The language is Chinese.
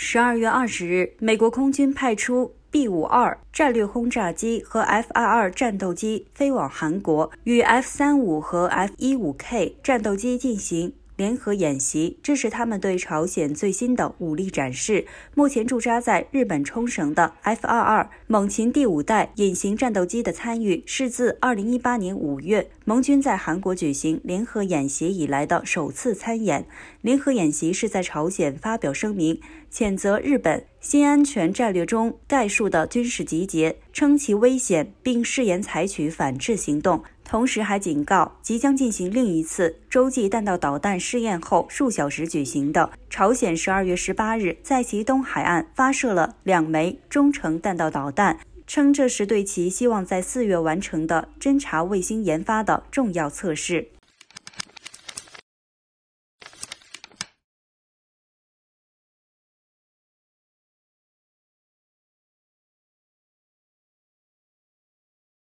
十二月二十日，美国空军派出 B 五二战略轰炸机和 F 二二战斗机飞往韩国，与 F 三五和 F 一五 K 战斗机进行联合演习。这是他们对朝鲜最新的武力展示。目前驻扎在日本冲绳的 F 二二猛禽第五代隐形战斗机的参与，是自二零一八年五月盟军在韩国举行联合演习以来的首次参演。联合演习是在朝鲜发表声明。谴责日本新安全战略中概述的军事集结，称其危险，并誓言采取反制行动。同时还警告，即将进行另一次洲际弹道导弹试验后数小时举行的朝鲜，十二月十八日在其东海岸发射了两枚中程弹道导弹，称这是对其希望在四月完成的侦察卫星研发的重要测试。